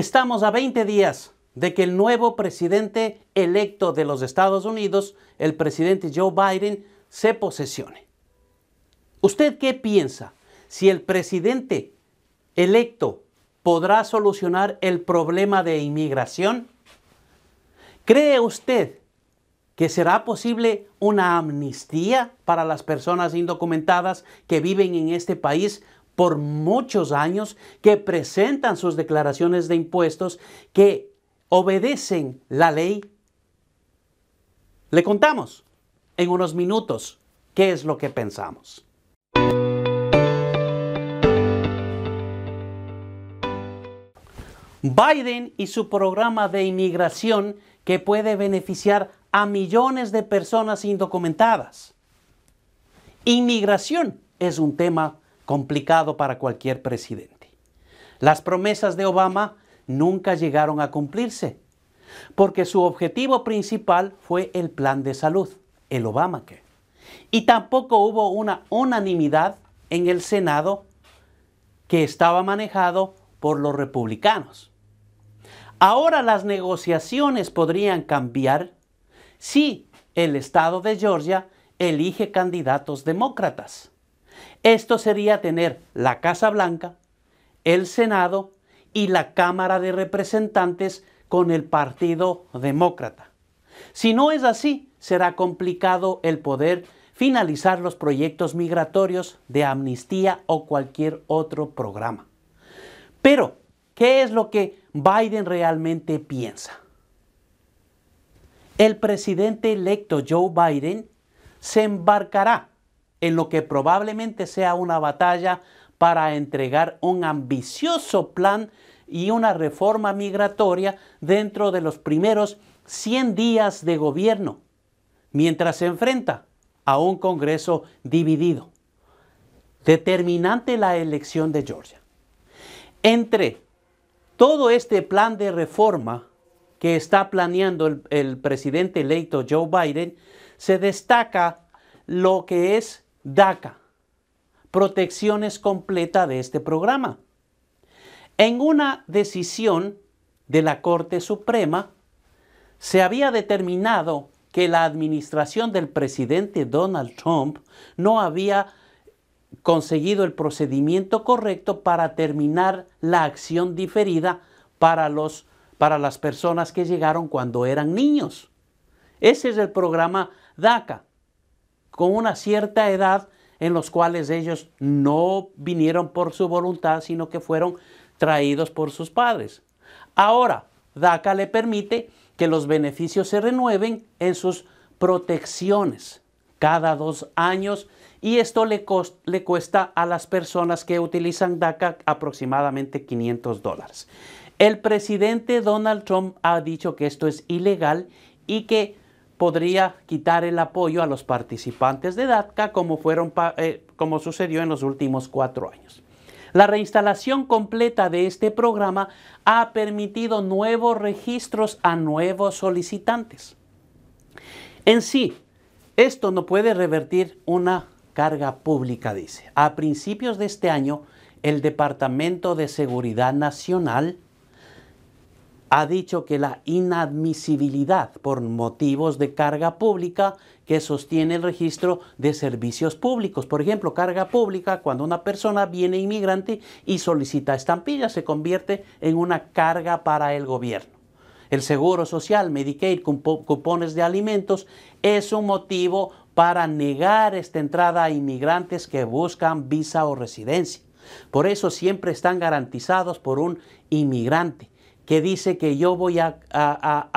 Estamos a 20 días de que el nuevo presidente electo de los Estados Unidos, el presidente Joe Biden, se posesione. ¿Usted qué piensa? Si el presidente electo podrá solucionar el problema de inmigración? ¿Cree usted que será posible una amnistía para las personas indocumentadas que viven en este país por muchos años que presentan sus declaraciones de impuestos que obedecen la ley. Le contamos en unos minutos qué es lo que pensamos. Biden y su programa de inmigración que puede beneficiar a millones de personas indocumentadas. Inmigración es un tema complicado para cualquier presidente. Las promesas de Obama nunca llegaron a cumplirse, porque su objetivo principal fue el plan de salud, el Obamacare. Y tampoco hubo una unanimidad en el Senado que estaba manejado por los republicanos. Ahora las negociaciones podrían cambiar si el estado de Georgia elige candidatos demócratas. Esto sería tener la Casa Blanca, el Senado y la Cámara de Representantes con el Partido Demócrata. Si no es así, será complicado el poder finalizar los proyectos migratorios de amnistía o cualquier otro programa. Pero, ¿qué es lo que Biden realmente piensa? El presidente electo Joe Biden se embarcará en lo que probablemente sea una batalla para entregar un ambicioso plan y una reforma migratoria dentro de los primeros 100 días de gobierno, mientras se enfrenta a un Congreso dividido. Determinante la elección de Georgia. Entre todo este plan de reforma que está planeando el, presidente electo Joe Biden, se destaca lo que es DACA. Protecciones completa de este programa. En una decisión de la Corte Suprema, se había determinado que la administración del presidente Donald Trump no había conseguido el procedimiento correcto para terminar la acción diferida para, para las personas que llegaron cuando eran niños. Ese es el programa DACA con una cierta edad en los cuales ellos no vinieron por su voluntad, sino que fueron traídos por sus padres. Ahora, DACA le permite que los beneficios se renueven en sus protecciones cada dos años y esto le, cuesta a las personas que utilizan DACA aproximadamente 500 dólares. El presidente Donald Trump ha dicho que esto es ilegal y que podría quitar el apoyo a los participantes de DATCA como, fueron, eh, como sucedió en los últimos cuatro años. La reinstalación completa de este programa ha permitido nuevos registros a nuevos solicitantes. En sí, esto no puede revertir una carga pública, dice. A principios de este año, el Departamento de Seguridad Nacional ha dicho que la inadmisibilidad por motivos de carga pública que sostiene el registro de servicios públicos. Por ejemplo, carga pública, cuando una persona viene inmigrante y solicita estampillas, se convierte en una carga para el gobierno. El seguro social, Medicaid, cupones de alimentos, es un motivo para negar esta entrada a inmigrantes que buscan visa o residencia. Por eso siempre están garantizados por un inmigrante que dice que yo voy a,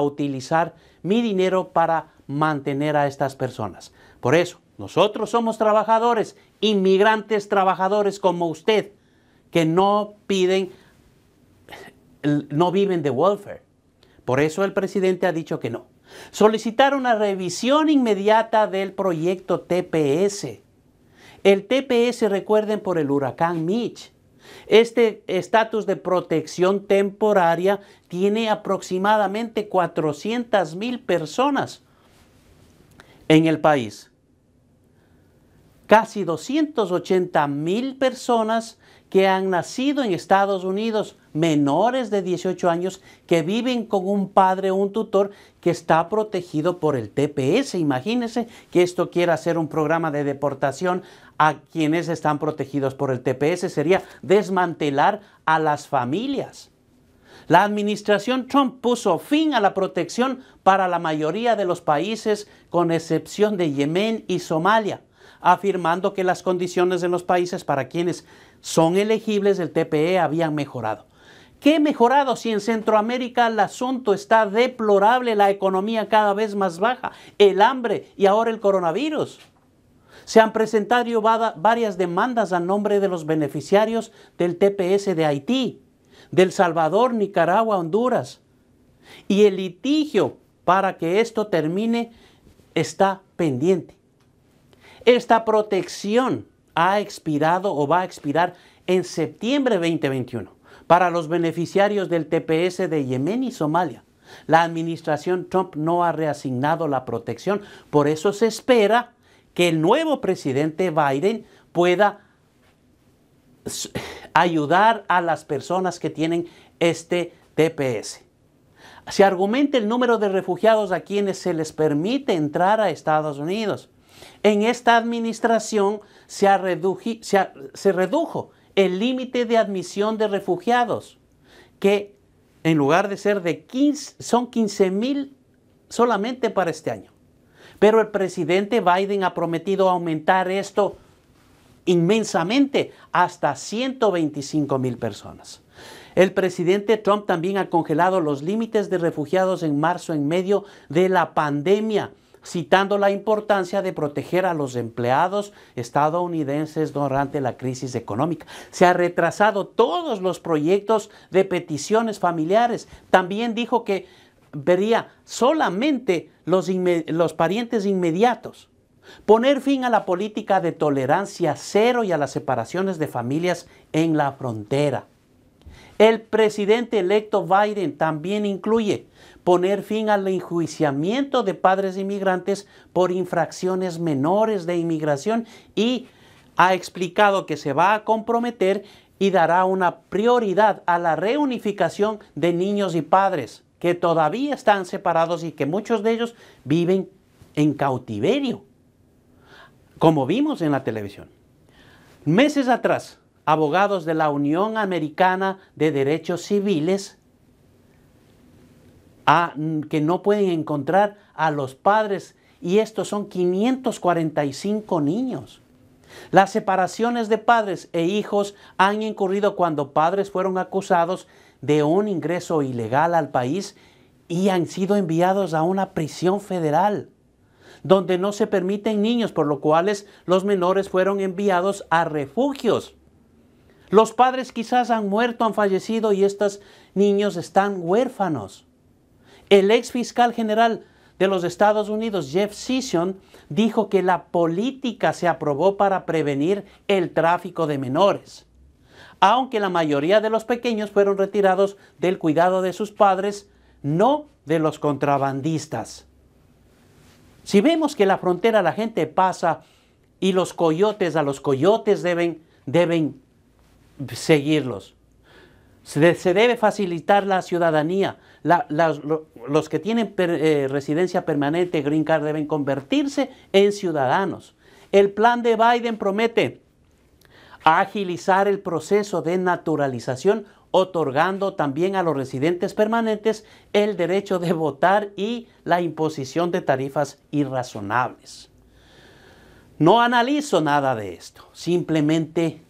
utilizar mi dinero para mantener a estas personas. Por eso, nosotros somos trabajadores, inmigrantes trabajadores como usted, que no piden, no viven de welfare. Por eso el presidente ha dicho que no. Solicitar una revisión inmediata del proyecto TPS. El TPS, recuerden, por el huracán Mitch. Este estatus de protección temporaria tiene aproximadamente 400 mil personas en el país. Casi 280 mil personas que han nacido en Estados Unidos, menores de 18 años, que viven con un padre o un tutor que está protegido por el TPS. Imagínense que esto quiera hacer un programa de deportación a quienes están protegidos por el TPS. Sería desmantelar a las familias. La administración Trump puso fin a la protección para la mayoría de los países, con excepción de Yemen y Somalia afirmando que las condiciones en los países para quienes son elegibles del TPE habían mejorado. ¿Qué mejorado si en Centroamérica el asunto está deplorable, la economía cada vez más baja, el hambre y ahora el coronavirus? Se han presentado varias demandas a nombre de los beneficiarios del TPS de Haití, del Salvador, Nicaragua, Honduras. Y el litigio para que esto termine está pendiente. Esta protección ha expirado o va a expirar en septiembre 2021 para los beneficiarios del TPS de Yemen y Somalia. La administración Trump no ha reasignado la protección, por eso se espera que el nuevo presidente Biden pueda ayudar a las personas que tienen este TPS. Se argumenta el número de refugiados a quienes se les permite entrar a Estados Unidos. En esta administración se, redujo el límite de admisión de refugiados, que en lugar de ser de 15, son 15 mil solamente para este año. Pero el presidente Biden ha prometido aumentar esto inmensamente hasta 125 mil personas. El presidente Trump también ha congelado los límites de refugiados en marzo en medio de la pandemia citando la importancia de proteger a los empleados estadounidenses durante la crisis económica. Se ha retrasado todos los proyectos de peticiones familiares. También dijo que vería solamente los, los parientes inmediatos. Poner fin a la política de tolerancia cero y a las separaciones de familias en la frontera. El presidente electo Biden también incluye poner fin al enjuiciamiento de padres inmigrantes por infracciones menores de inmigración y ha explicado que se va a comprometer y dará una prioridad a la reunificación de niños y padres que todavía están separados y que muchos de ellos viven en cautiverio, como vimos en la televisión. Meses atrás, abogados de la Unión Americana de Derechos Civiles Mm, que no pueden encontrar a los padres y estos son 545 niños. Las separaciones de padres e hijos han incurrido cuando padres fueron acusados de un ingreso ilegal al país y han sido enviados a una prisión federal, donde no se permiten niños, por lo cual los menores fueron enviados a refugios. Los padres quizás han muerto, han fallecido y estos niños están huérfanos. El ex fiscal general de los Estados Unidos, Jeff Sisson, dijo que la política se aprobó para prevenir el tráfico de menores. Aunque la mayoría de los pequeños fueron retirados del cuidado de sus padres, no de los contrabandistas. Si vemos que la frontera la gente pasa y los coyotes a los coyotes deben, seguirlos. se debe facilitar la ciudadanía, los que tienen eh, residencia permanente, green card, deben convertirse en ciudadanos. El plan de Biden promete agilizar el proceso de naturalización, otorgando también a los residentes permanentes el derecho de votar y la imposición de tarifas irrazonables. No analizo nada de esto, simplemente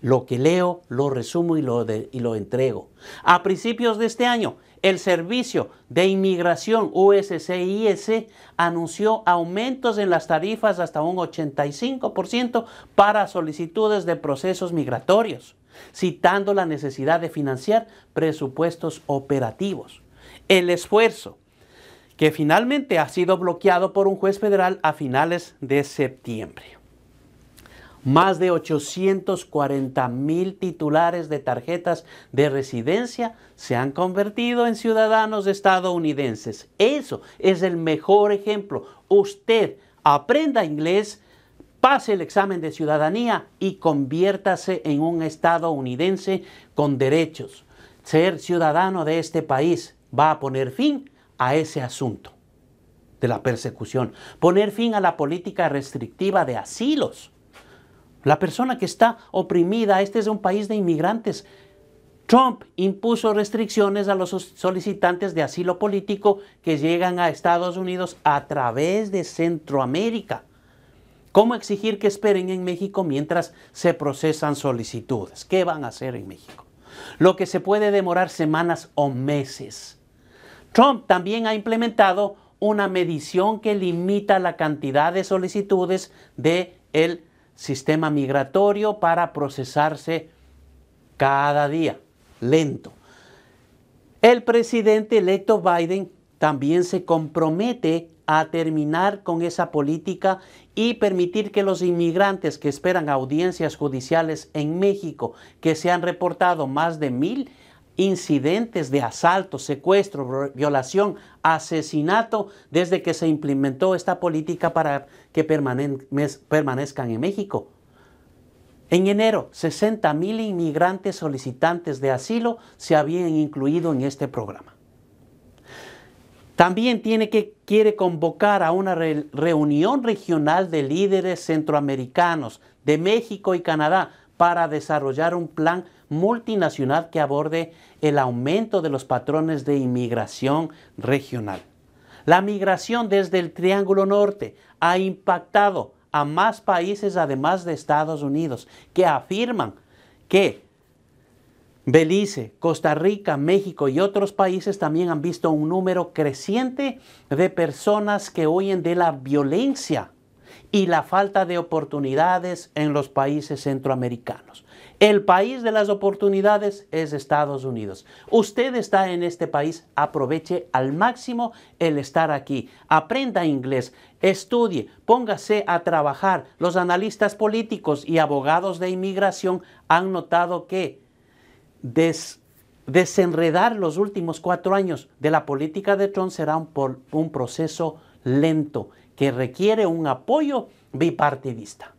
lo que leo, lo resumo y lo, y lo entrego. A principios de este año, el Servicio de Inmigración USCIS anunció aumentos en las tarifas hasta un 85% para solicitudes de procesos migratorios, citando la necesidad de financiar presupuestos operativos. El esfuerzo que finalmente ha sido bloqueado por un juez federal a finales de septiembre más de 840 mil titulares de tarjetas de residencia se han convertido en ciudadanos estadounidenses. Eso es el mejor ejemplo. Usted aprenda inglés, pase el examen de ciudadanía y conviértase en un estadounidense con derechos. Ser ciudadano de este país va a poner fin a ese asunto de la persecución, poner fin a la política restrictiva de asilos la persona que está oprimida, este es un país de inmigrantes. Trump impuso restricciones a los solicitantes de asilo político que llegan a Estados Unidos a través de Centroamérica. ¿Cómo exigir que esperen en México mientras se procesan solicitudes? ¿Qué van a hacer en México? Lo que se puede demorar semanas o meses. Trump también ha implementado una medición que limita la cantidad de solicitudes de el sistema migratorio para procesarse cada día, lento. El presidente electo Biden también se compromete a terminar con esa política y permitir que los inmigrantes que esperan audiencias judiciales en México, que se han reportado más de mil, incidentes de asalto, secuestro, violación, asesinato desde que se implementó esta política para que permanezcan en México. En enero, 60 mil inmigrantes solicitantes de asilo se habían incluido en este programa. También tiene que, quiere convocar a una reunión regional de líderes centroamericanos de México y Canadá para desarrollar un plan multinacional que aborde el aumento de los patrones de inmigración regional. La migración desde el Triángulo Norte ha impactado a más países además de Estados Unidos, que afirman que Belice, Costa Rica, México y otros países también han visto un número creciente de personas que huyen de la violencia y la falta de oportunidades en los países centroamericanos. El país de las oportunidades es Estados Unidos. Usted está en este país, aproveche al máximo el estar aquí. Aprenda inglés, estudie, póngase a trabajar. Los analistas políticos y abogados de inmigración han notado que desenredar los últimos cuatro años de la política de Trump será un proceso lento que requiere un apoyo bipartidista.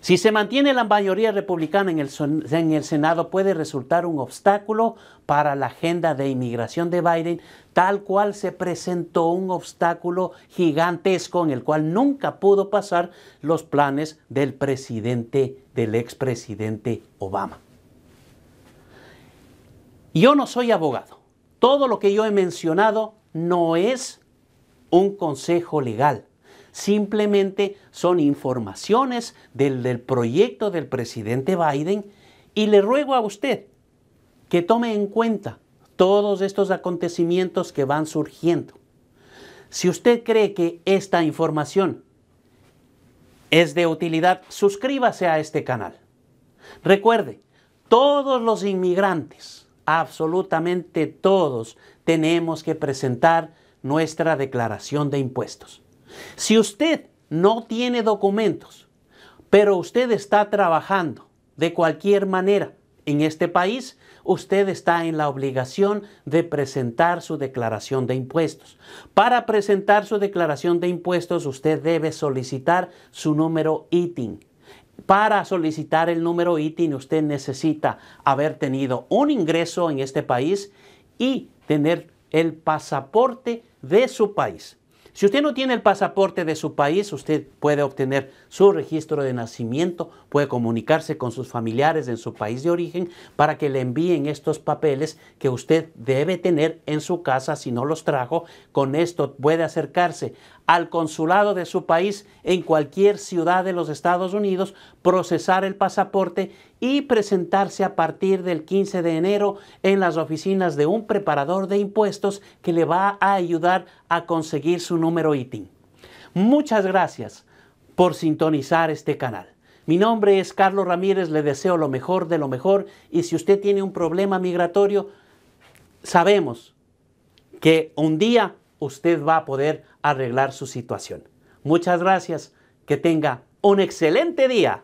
Si se mantiene la mayoría republicana en el, Senado, puede resultar un obstáculo para la agenda de inmigración de Biden, tal cual se presentó un obstáculo gigantesco en el cual nunca pudo pasar los planes del presidente, del expresidente Obama. Yo no soy abogado. Todo lo que yo he mencionado no es un consejo legal. Simplemente son informaciones del, proyecto del presidente Biden y le ruego a usted que tome en cuenta todos estos acontecimientos que van surgiendo. Si usted cree que esta información es de utilidad, suscríbase a este canal. Recuerde, todos los inmigrantes, absolutamente todos, tenemos que presentar nuestra declaración de impuestos. Si usted no tiene documentos, pero usted está trabajando de cualquier manera en este país, usted está en la obligación de presentar su declaración de impuestos. Para presentar su declaración de impuestos, usted debe solicitar su número ITIN. Para solicitar el número ITIN, usted necesita haber tenido un ingreso en este país y tener el pasaporte de su país. Si usted no tiene el pasaporte de su país, usted puede obtener su registro de nacimiento, puede comunicarse con sus familiares en su país de origen para que le envíen estos papeles que usted debe tener en su casa si no los trajo. Con esto puede acercarse al consulado de su país en cualquier ciudad de los Estados Unidos procesar el pasaporte y presentarse a partir del 15 de enero en las oficinas de un preparador de impuestos que le va a ayudar a conseguir su número ITIN. Muchas gracias por sintonizar este canal. Mi nombre es Carlos Ramírez, le deseo lo mejor de lo mejor y si usted tiene un problema migratorio, sabemos que un día usted va a poder arreglar su situación. Muchas gracias, que tenga un excelente día.